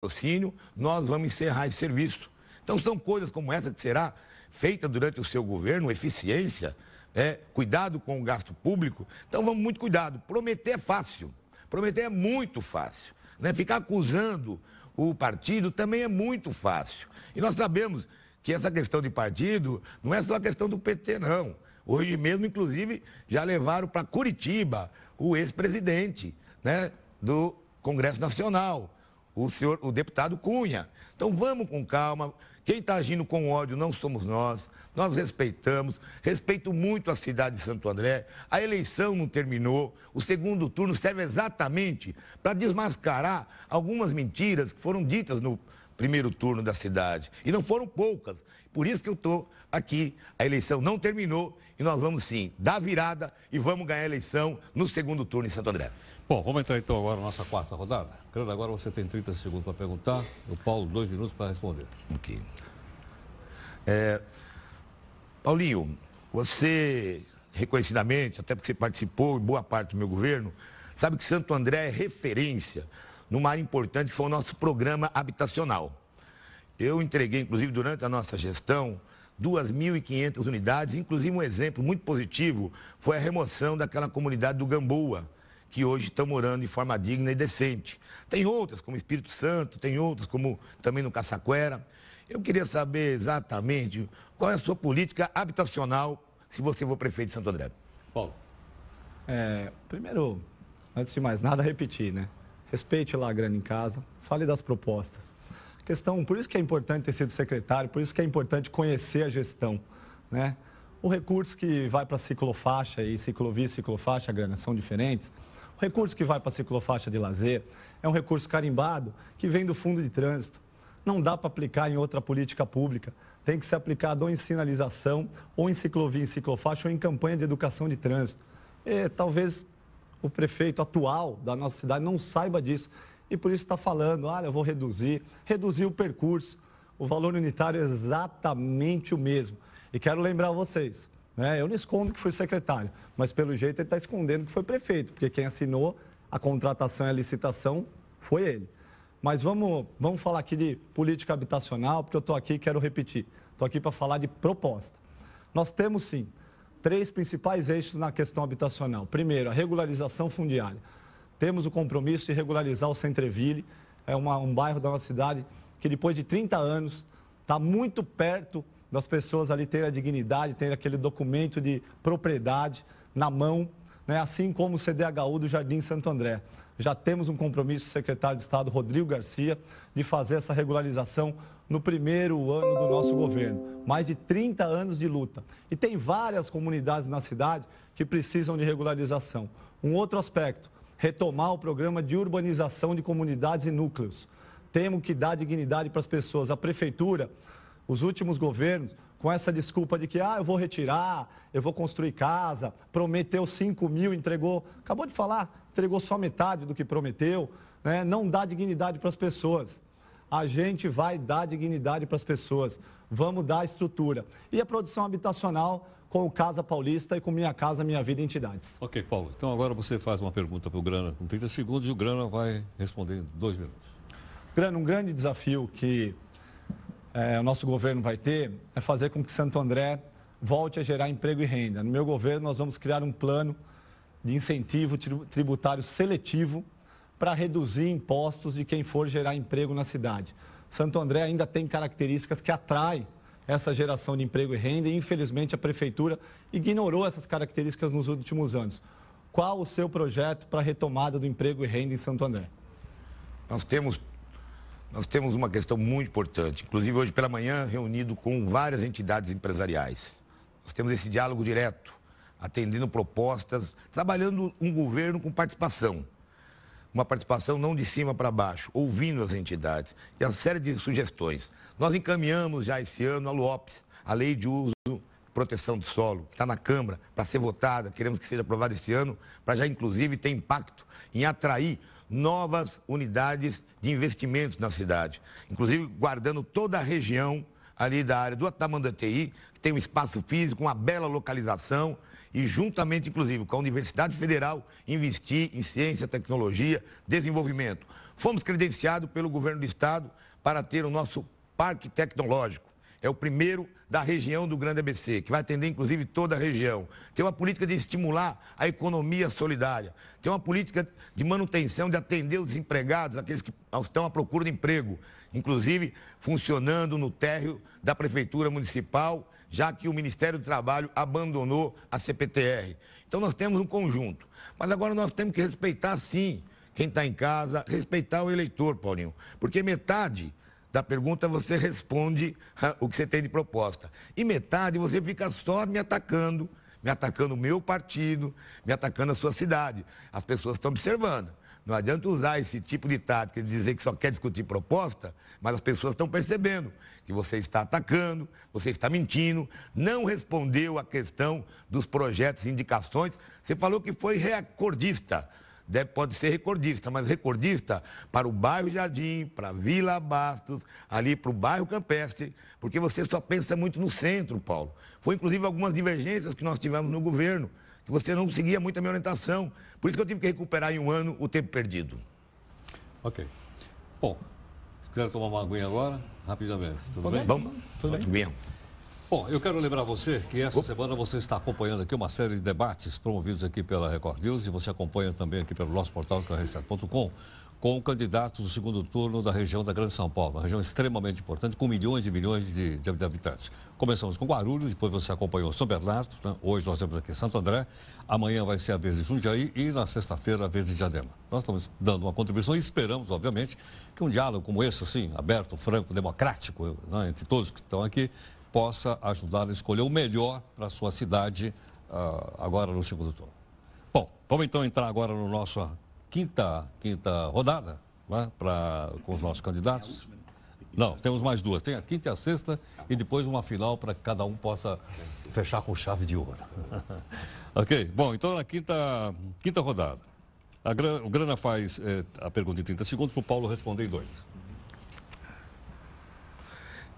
patrocínio, nós vamos encerrar esse serviço. Então são coisas como essa que será feita durante o seu governo, eficiência, é, cuidado com o gasto público. Então vamos muito cuidado. Prometer é fácil, prometer é muito fácil. Né? Ficar acusando o partido também é muito fácil. E nós sabemos que essa questão de partido não é só a questão do PT, não. Hoje mesmo, inclusive, já levaram para Curitiba o ex-presidente né, do Congresso Nacional o senhor, o deputado Cunha. Então vamos com calma. Quem está agindo com ódio não somos nós. Nós respeitamos, respeito muito a cidade de Santo André. A eleição não terminou. O segundo turno serve exatamente para desmascarar algumas mentiras que foram ditas no primeiro turno da cidade. E não foram poucas. Por isso que eu estou aqui. A eleição não terminou e nós vamos sim dar virada e vamos ganhar a eleição no segundo turno em Santo André. Bom, vamos entrar então agora na nossa quarta rodada. Grande, agora você tem 30 segundos para perguntar. O Paulo, dois minutos para responder. Ok. É, Paulinho, você reconhecidamente, até porque você participou em boa parte do meu governo, sabe que Santo André é referência numa área importante que foi o nosso programa habitacional. Eu entreguei, inclusive, durante a nossa gestão, 2.500 unidades, inclusive um exemplo muito positivo foi a remoção daquela comunidade do Gamboa, que hoje estão morando de forma digna e decente. Tem outras, como Espírito Santo, tem outras, como também no Caçaquera. Eu queria saber exatamente qual é a sua política habitacional se você for prefeito de Santo André. Paulo. É, primeiro, antes de mais nada, repetir, né? Respeite lá a grana em casa, fale das propostas. A questão, por isso que é importante ter sido secretário, por isso que é importante conhecer a gestão, né? O recurso que vai para ciclofaixa e ciclovia e ciclofaixa, grana, são diferentes. O recurso que vai para a ciclofaixa de lazer é um recurso carimbado que vem do fundo de trânsito. Não dá para aplicar em outra política pública. Tem que ser aplicado ou em sinalização, ou em ciclovia, em ciclofaixa, ou em campanha de educação de trânsito. E, talvez o prefeito atual da nossa cidade não saiba disso. E por isso está falando, olha, eu vou reduzir, reduzir o percurso. O valor unitário é exatamente o mesmo. E quero lembrar vocês, né? Eu não escondo que fui secretário, mas pelo jeito ele está escondendo que foi prefeito, porque quem assinou a contratação e a licitação foi ele. Mas vamos, vamos falar aqui de política habitacional, porque eu estou aqui e quero repetir. Estou aqui para falar de proposta. Nós temos, sim, três principais eixos na questão habitacional. Primeiro, a regularização fundiária. Temos o compromisso de regularizar o Centreville, é uma, um bairro da nossa cidade que depois de 30 anos está muito perto das pessoas ali terem a dignidade, terem aquele documento de propriedade na mão, né? assim como o CDHU do Jardim Santo André. Já temos um compromisso do secretário de Estado, Rodrigo Garcia, de fazer essa regularização no primeiro ano do nosso governo. Mais de 30 anos de luta. E tem várias comunidades na cidade que precisam de regularização. Um outro aspecto, retomar o programa de urbanização de comunidades e núcleos. Temos que dar dignidade para as pessoas. A prefeitura os últimos governos, com essa desculpa de que, ah, eu vou retirar, eu vou construir casa, prometeu 5 mil, entregou, acabou de falar, entregou só metade do que prometeu, né? não dá dignidade para as pessoas. A gente vai dar dignidade para as pessoas, vamos dar estrutura. E a produção habitacional com o Casa Paulista e com Minha Casa Minha Vida Entidades. Ok, Paulo. Então agora você faz uma pergunta para o Grana com 30 segundos e o Grana vai responder em dois minutos. Grana, um grande desafio que é, o nosso governo vai ter é fazer com que Santo André volte a gerar emprego e renda. No meu governo, nós vamos criar um plano de incentivo tributário seletivo para reduzir impostos de quem for gerar emprego na cidade. Santo André ainda tem características que atraem essa geração de emprego e renda e, infelizmente, a prefeitura ignorou essas características nos últimos anos. Qual o seu projeto para a retomada do emprego e renda em Santo André? Nós temos nós temos uma questão muito importante. Inclusive, hoje pela manhã, reunido com várias entidades empresariais. Nós temos esse diálogo direto, atendendo propostas, trabalhando um governo com participação. Uma participação não de cima para baixo, ouvindo as entidades e a série de sugestões. Nós encaminhamos já esse ano a LUOPS, a Lei de Uso proteção do solo, que está na Câmara para ser votada, queremos que seja aprovada este ano, para já inclusive ter impacto em atrair novas unidades de investimentos na cidade, inclusive guardando toda a região ali da área do Atamandati que tem um espaço físico, uma bela localização e juntamente, inclusive, com a Universidade Federal, investir em ciência, tecnologia, desenvolvimento. Fomos credenciados pelo governo do estado para ter o nosso parque tecnológico é o primeiro da região do Grande ABC, que vai atender inclusive toda a região. Tem uma política de estimular a economia solidária. Tem uma política de manutenção, de atender os desempregados, aqueles que estão à procura de emprego, inclusive funcionando no térreo da Prefeitura Municipal, já que o Ministério do Trabalho abandonou a CPTR. Então nós temos um conjunto. Mas agora nós temos que respeitar, sim, quem está em casa, respeitar o eleitor, Paulinho. Porque metade da pergunta, você responde o que você tem de proposta. E metade você fica só me atacando, me atacando o meu partido, me atacando a sua cidade. As pessoas estão observando. Não adianta usar esse tipo de tática de dizer que só quer discutir proposta, mas as pessoas estão percebendo que você está atacando, você está mentindo, não respondeu a questão dos projetos e indicações. Você falou que foi reacordista. Deve, pode ser recordista, mas recordista para o bairro Jardim, para a Vila Bastos, ali para o bairro Campestre, porque você só pensa muito no centro, Paulo. Foi inclusive algumas divergências que nós tivemos no governo, que você não seguia muito a minha orientação. Por isso que eu tive que recuperar em um ano o tempo perdido. Ok. Bom, se quiser tomar uma aguinha agora, rapidamente. Tudo bem? Vamos. Tudo bem? Tudo bem? Bom, eu quero lembrar você que essa semana você está acompanhando aqui uma série de debates promovidos aqui pela Record News e você acompanha também aqui pelo nosso portal, que é reset.com, com candidatos do segundo turno da região da Grande São Paulo, uma região extremamente importante, com milhões e milhões de, de, de habitantes. Começamos com Guarulhos, depois você acompanhou São Bernardo, né? hoje nós temos aqui Santo André, amanhã vai ser a vez de Jundiaí e na sexta-feira a vez de Diadema. Nós estamos dando uma contribuição e esperamos, obviamente, que um diálogo como esse, assim, aberto, franco, democrático, né? entre todos que estão aqui, possa ajudar a escolher o melhor para a sua cidade uh, agora no segundo turno. Bom, vamos então entrar agora na no nossa ah, quinta, quinta rodada né, pra, com os nossos candidatos. Não, temos mais duas. Tem a quinta e a sexta e depois uma final para que cada um possa fechar com chave de ouro. ok, bom, então na quinta, quinta rodada. Grana, o Grana faz eh, a pergunta em 30 segundos para o Paulo responder em dois.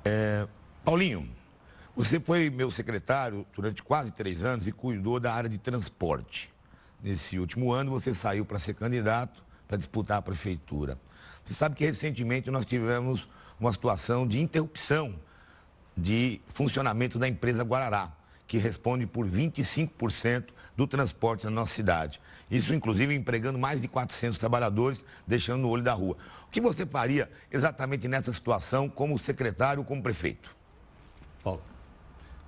É, Paulinho, você foi meu secretário durante quase três anos e cuidou da área de transporte. Nesse último ano, você saiu para ser candidato para disputar a prefeitura. Você sabe que recentemente nós tivemos uma situação de interrupção de funcionamento da empresa Guarará, que responde por 25% do transporte na nossa cidade. Isso, inclusive, empregando mais de 400 trabalhadores, deixando no olho da rua. O que você faria exatamente nessa situação como secretário, ou como prefeito? Paulo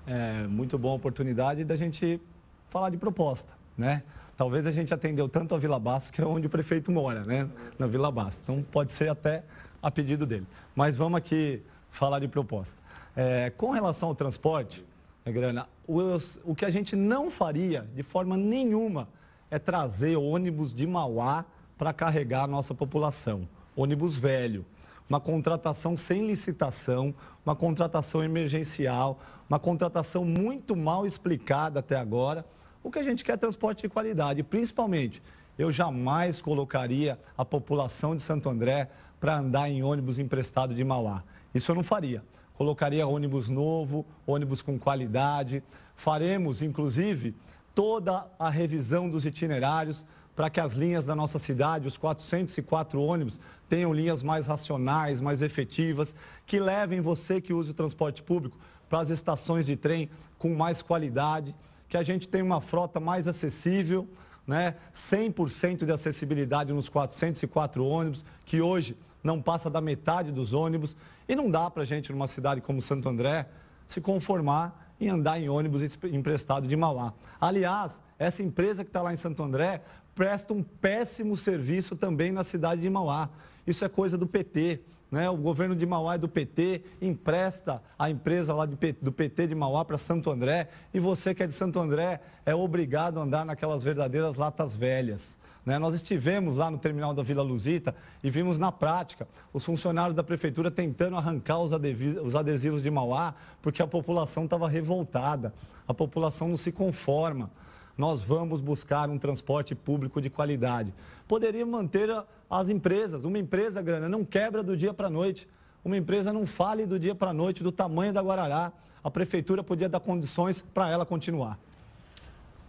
é, muito boa oportunidade da gente falar de proposta, né? Talvez a gente atendeu tanto a Vila Baixa que é onde o prefeito mora, né? Na Vila Baixa, Então, pode ser até a pedido dele. Mas vamos aqui falar de proposta. É, com relação ao transporte, a né, Grana, o, o que a gente não faria de forma nenhuma é trazer ônibus de Mauá para carregar a nossa população. Ônibus velho, uma contratação sem licitação, uma contratação emergencial, uma contratação muito mal explicada até agora. O que a gente quer é transporte de qualidade, principalmente. Eu jamais colocaria a população de Santo André para andar em ônibus emprestado de Mauá. Isso eu não faria. Colocaria ônibus novo, ônibus com qualidade. Faremos, inclusive, toda a revisão dos itinerários para que as linhas da nossa cidade, os 404 ônibus, tenham linhas mais racionais, mais efetivas, que levem você que usa o transporte público para as estações de trem com mais qualidade, que a gente tenha uma frota mais acessível, né? 100% de acessibilidade nos 404 ônibus, que hoje não passa da metade dos ônibus. E não dá para a gente, numa cidade como Santo André, se conformar em andar em ônibus emprestado de Mauá. Aliás, essa empresa que está lá em Santo André presta um péssimo serviço também na cidade de Mauá. Isso é coisa do PT, né? O governo de Mauá e do PT, empresta a empresa lá de, do PT de Mauá para Santo André, e você que é de Santo André é obrigado a andar naquelas verdadeiras latas velhas. Né? Nós estivemos lá no terminal da Vila Luzita e vimos na prática os funcionários da prefeitura tentando arrancar os adesivos de Mauá, porque a população estava revoltada, a população não se conforma nós vamos buscar um transporte público de qualidade. Poderia manter a as empresas. Uma empresa, grana, não quebra do dia para a noite. Uma empresa não fale do dia para a noite do tamanho da Guarará. A prefeitura podia dar condições para ela continuar.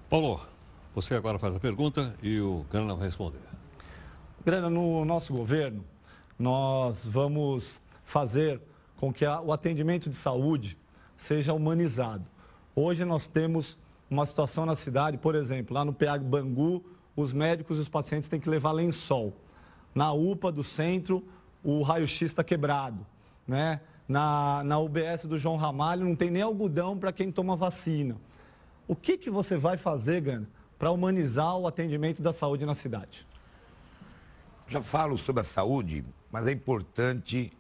Paulo, você agora faz a pergunta e o Grana vai responder. Grana, no nosso governo, nós vamos fazer com que a, o atendimento de saúde seja humanizado. Hoje nós temos uma situação na cidade, por exemplo, lá no PH Bangu, os médicos e os pacientes têm que levar lençol. Na UPA do centro, o raio-x está quebrado, né? Na, na UBS do João Ramalho não tem nem algodão para quem toma vacina. O que, que você vai fazer, Gana, para humanizar o atendimento da saúde na cidade? Já falo sobre a saúde, mas é importante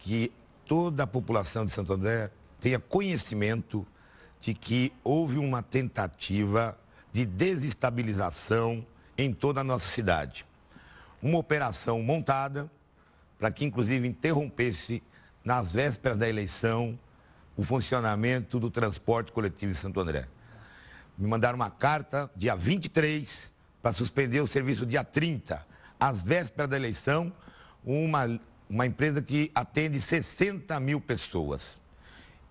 que toda a população de Santo André tenha conhecimento de que houve uma tentativa de desestabilização em toda a nossa cidade uma operação montada para que, inclusive, interrompesse, nas vésperas da eleição, o funcionamento do transporte coletivo em Santo André. Me mandaram uma carta, dia 23, para suspender o serviço dia 30, às vésperas da eleição, uma, uma empresa que atende 60 mil pessoas.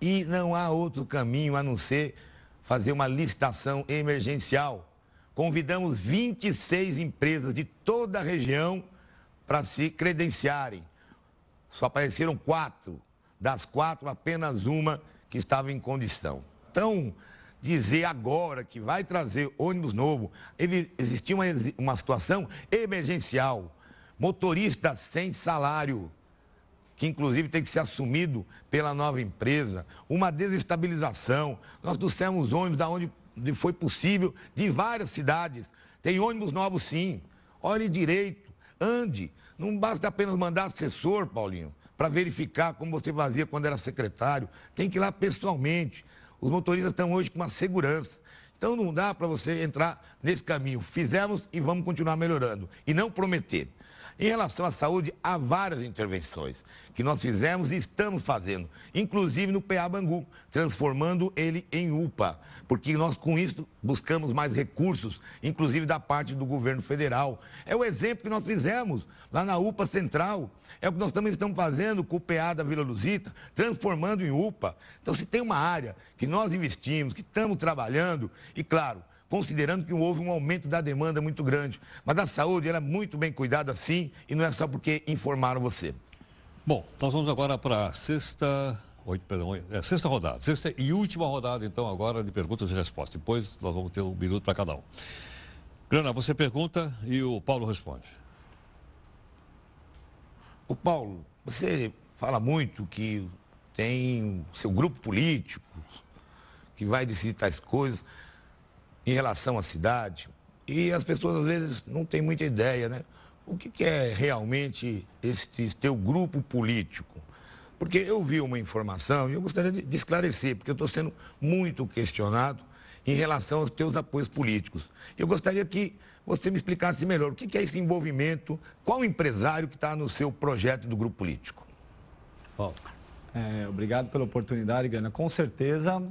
E não há outro caminho a não ser fazer uma licitação emergencial Convidamos 26 empresas de toda a região para se credenciarem. Só apareceram quatro. Das quatro, apenas uma que estava em condição. Então, dizer agora que vai trazer ônibus novo, ele, existia uma, uma situação emergencial. Motorista sem salário, que inclusive tem que ser assumido pela nova empresa, uma desestabilização. Nós trouxemos ônibus da onde foi possível de várias cidades. Tem ônibus novos sim. Olhe direito, ande. Não basta apenas mandar assessor, Paulinho, para verificar como você fazia quando era secretário. Tem que ir lá pessoalmente. Os motoristas estão hoje com uma segurança. Então não dá para você entrar nesse caminho. Fizemos e vamos continuar melhorando. E não prometer. Em relação à saúde, há várias intervenções que nós fizemos e estamos fazendo, inclusive no PA Bangu, transformando ele em UPA, porque nós com isso buscamos mais recursos, inclusive da parte do governo federal. É o exemplo que nós fizemos lá na UPA Central, é o que nós também estamos fazendo com o PA da Vila Luzita, transformando em UPA. Então, se tem uma área que nós investimos, que estamos trabalhando, e claro, considerando que houve um aumento da demanda muito grande. Mas a saúde era é muito bem cuidada, sim, e não é só porque informaram você. Bom, nós vamos agora para a sexta. Oito, perdão, é, sexta rodada. Sexta e última rodada, então, agora de perguntas e respostas. Depois nós vamos ter um minuto para cada um. Grana, você pergunta e o Paulo responde. O Paulo, você fala muito que tem seu grupo político que vai decidir tais coisas em relação à cidade. E as pessoas às vezes não têm muita ideia, né? O que, que é realmente este teu grupo político? Porque eu vi uma informação e eu gostaria de, de esclarecer, porque eu estou sendo muito questionado em relação aos teus apoios políticos. Eu gostaria que você me explicasse melhor o que, que é esse envolvimento, qual empresário que está no seu projeto do grupo político. Bom, é, obrigado pela oportunidade, Gana. Com certeza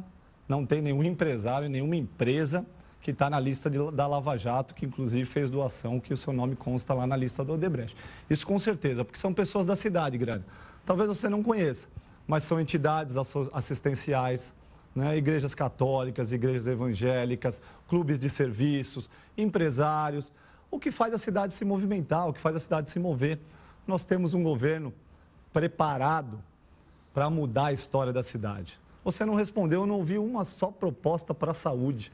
não tem nenhum empresário, nenhuma empresa que está na lista de, da Lava Jato, que inclusive fez doação, que o seu nome consta lá na lista do Odebrecht. Isso com certeza, porque são pessoas da cidade, grande. Talvez você não conheça, mas são entidades assistenciais, né, igrejas católicas, igrejas evangélicas, clubes de serviços, empresários, o que faz a cidade se movimentar, o que faz a cidade se mover. Nós temos um governo preparado para mudar a história da cidade. Você não respondeu, eu não ouvi uma só proposta para a saúde.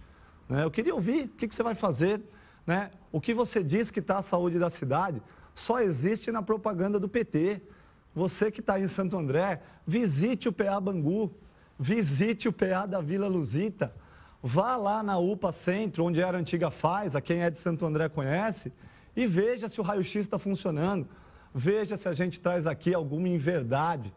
Né? Eu queria ouvir o que, que você vai fazer. Né? O que você diz que está a saúde da cidade só existe na propaganda do PT. Você que está em Santo André, visite o PA Bangu, visite o PA da Vila Luzita, vá lá na UPA Centro, onde era a antiga Faz, a quem é de Santo André conhece, e veja se o raio-x está funcionando, veja se a gente traz aqui alguma inverdade.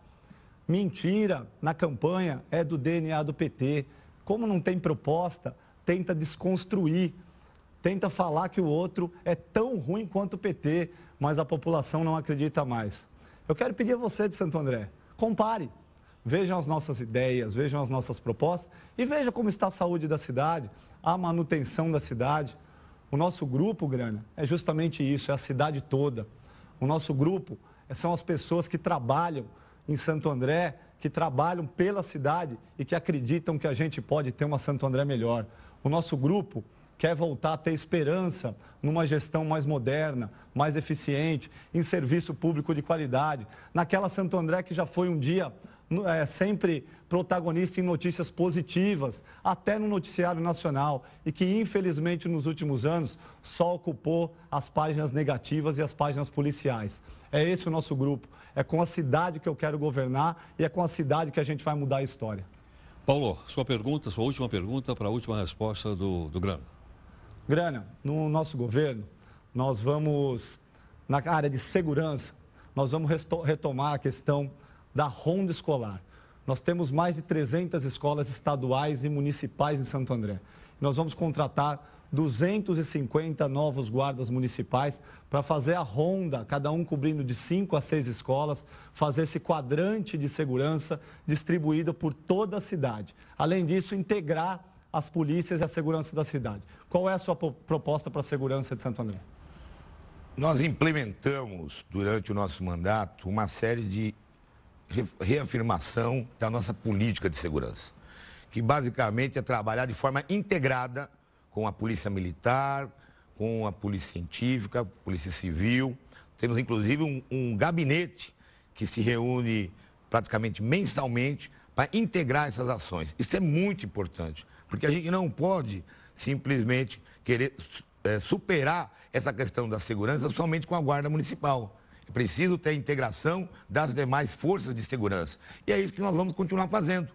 Mentira na campanha é do DNA do PT. Como não tem proposta, tenta desconstruir, tenta falar que o outro é tão ruim quanto o PT, mas a população não acredita mais. Eu quero pedir a você de Santo André, compare. Vejam as nossas ideias, vejam as nossas propostas e veja como está a saúde da cidade, a manutenção da cidade. O nosso grupo, Grana, é justamente isso, é a cidade toda. O nosso grupo são as pessoas que trabalham em Santo André, que trabalham pela cidade e que acreditam que a gente pode ter uma Santo André melhor. O nosso grupo quer voltar a ter esperança numa gestão mais moderna, mais eficiente, em serviço público de qualidade. Naquela Santo André que já foi um dia é, sempre protagonista em notícias positivas, até no noticiário nacional, e que infelizmente nos últimos anos só ocupou as páginas negativas e as páginas policiais. É esse o nosso grupo. É com a cidade que eu quero governar e é com a cidade que a gente vai mudar a história. Paulo, sua pergunta, sua última pergunta para a última resposta do, do Grana. Grana, no nosso governo, nós vamos, na área de segurança, nós vamos retomar a questão da ronda escolar. Nós temos mais de 300 escolas estaduais e municipais em Santo André. Nós vamos contratar 250 novos guardas municipais para fazer a ronda, cada um cobrindo de 5 a 6 escolas, fazer esse quadrante de segurança distribuído por toda a cidade. Além disso, integrar as polícias e a segurança da cidade. Qual é a sua proposta para a segurança de Santo André? Nós implementamos durante o nosso mandato uma série de reafirmação da nossa política de segurança, que basicamente é trabalhar de forma integrada com a Polícia Militar, com a Polícia Científica, Polícia Civil. Temos inclusive um, um gabinete que se reúne praticamente mensalmente para integrar essas ações. Isso é muito importante, porque a gente não pode simplesmente querer é, superar essa questão da segurança somente com a Guarda Municipal. É preciso ter a integração das demais forças de segurança. E é isso que nós vamos continuar fazendo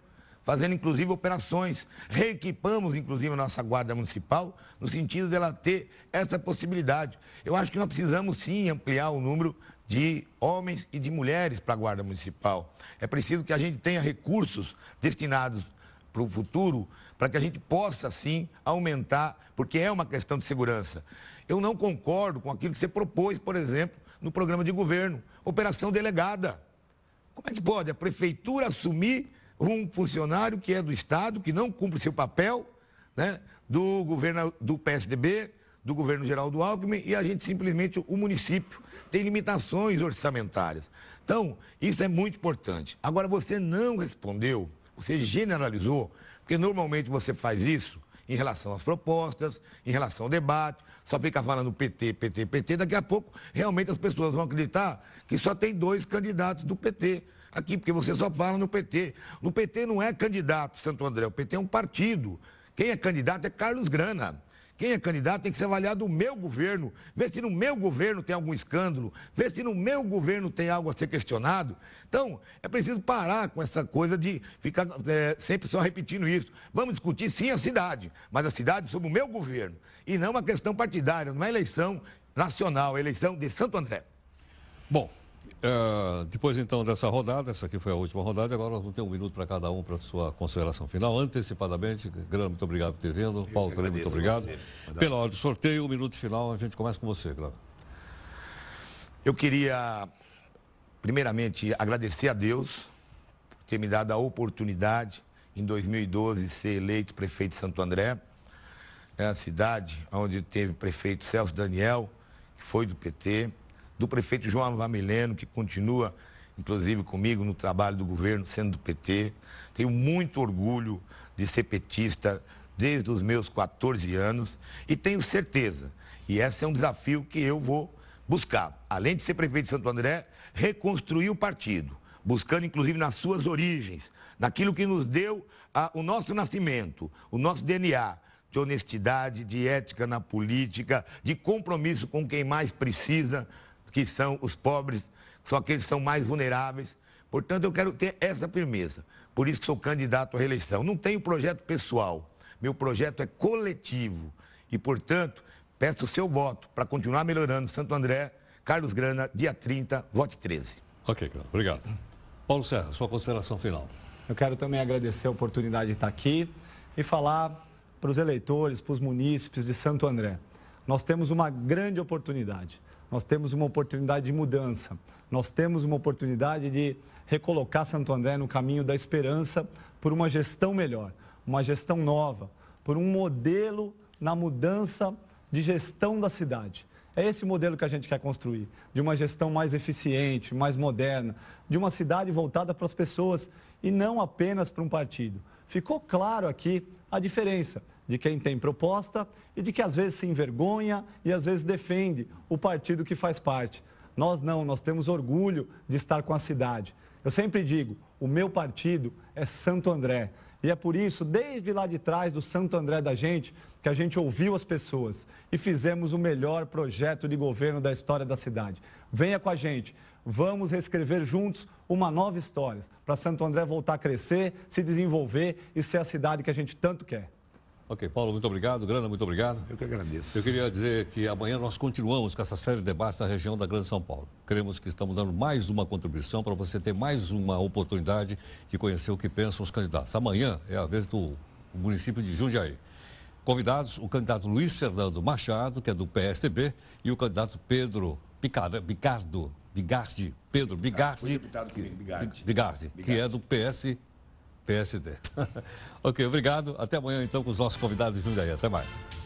fazendo inclusive operações. Reequipamos, inclusive, a nossa Guarda Municipal, no sentido dela ter essa possibilidade. Eu acho que nós precisamos sim ampliar o número de homens e de mulheres para a Guarda Municipal. É preciso que a gente tenha recursos destinados para o futuro, para que a gente possa sim aumentar, porque é uma questão de segurança. Eu não concordo com aquilo que você propôs, por exemplo, no programa de governo, operação delegada. Como é que pode a prefeitura assumir um funcionário que é do Estado, que não cumpre seu papel, né, do governo do PSDB, do governo Geraldo Alckmin, e a gente simplesmente, o município, tem limitações orçamentárias. Então, isso é muito importante. Agora, você não respondeu, você generalizou, porque normalmente você faz isso em relação às propostas, em relação ao debate, só fica falando PT, PT, PT, daqui a pouco realmente as pessoas vão acreditar que só tem dois candidatos do PT aqui, porque você só fala no PT. No PT não é candidato Santo André, o PT é um partido. Quem é candidato é Carlos Grana. Quem é candidato tem que ser avaliado o meu governo, ver se no meu governo tem algum escândalo, ver se no meu governo tem algo a ser questionado. Então, é preciso parar com essa coisa de ficar é, sempre só repetindo isso. Vamos discutir sim a cidade, mas a cidade sob o meu governo e não uma questão partidária, não é eleição nacional, é eleição de Santo André. Bom, é, depois então dessa rodada, essa aqui foi a última rodada, agora não tem ter um minuto para cada um para sua consideração final. Antecipadamente, Grana, muito obrigado por ter vindo. Paulo também, muito obrigado. Você. Pela hora do sorteio, o minuto final, a gente começa com você, Grana. Eu queria, primeiramente, agradecer a Deus por ter me dado a oportunidade, em 2012, ser eleito prefeito de Santo André. na né, a cidade onde teve o prefeito Celso Daniel, que foi do PT do prefeito João Vamileno, que continua, inclusive, comigo no trabalho do governo, sendo do PT. Tenho muito orgulho de ser petista desde os meus 14 anos e tenho certeza, e esse é um desafio que eu vou buscar, além de ser prefeito de Santo André, reconstruir o partido, buscando inclusive nas suas origens, naquilo que nos deu a, o nosso nascimento, o nosso DNA de honestidade, de ética na política, de compromisso com quem mais precisa que são os pobres, que são aqueles que são mais vulneráveis. Portanto, eu quero ter essa firmeza. Por isso que sou candidato à reeleição. Não tenho projeto pessoal. Meu projeto é coletivo. E, portanto, peço o seu voto para continuar melhorando Santo André, Carlos Grana, dia 30, vote 13. Ok, claro. Obrigado. Paulo Serra, sua consideração final. Eu quero também agradecer a oportunidade de estar aqui e falar para os eleitores, para os munícipes de Santo André. Nós temos uma grande oportunidade nós temos uma oportunidade de mudança, nós temos uma oportunidade de recolocar Santo André no caminho da esperança por uma gestão melhor, uma gestão nova, por um modelo na mudança de gestão da cidade. É esse modelo que a gente quer construir, de uma gestão mais eficiente, mais moderna, de uma cidade voltada para as pessoas e não apenas para um partido. Ficou claro aqui a diferença de quem tem proposta e de que às vezes se envergonha e às vezes defende o partido que faz parte. Nós não, nós temos orgulho de estar com a cidade. Eu sempre digo, o meu partido é Santo André. E é por isso, desde lá de trás do Santo André da gente, que a gente ouviu as pessoas e fizemos o melhor projeto de governo da história da cidade. Venha com a gente, vamos reescrever juntos uma nova história para Santo André voltar a crescer, se desenvolver e ser a cidade que a gente tanto quer. Ok, Paulo, muito obrigado. Grana, muito obrigado. Eu que agradeço. Eu queria dizer que amanhã nós continuamos com essa série de debates na região da Grande São Paulo. Cremos que estamos dando mais uma contribuição para você ter mais uma oportunidade de conhecer o que pensam os candidatos. Amanhã é a vez do município de Jundiaí. Convidados, o candidato Luiz Fernando Machado, que é do PSDB, e o candidato Pedro Picardo, Bicardo, Bigardi, Pedro Bigardi, Bigardi, que é do PS PSD. ok, obrigado. Até amanhã então com os nossos convidados de Jundiaí. Até mais.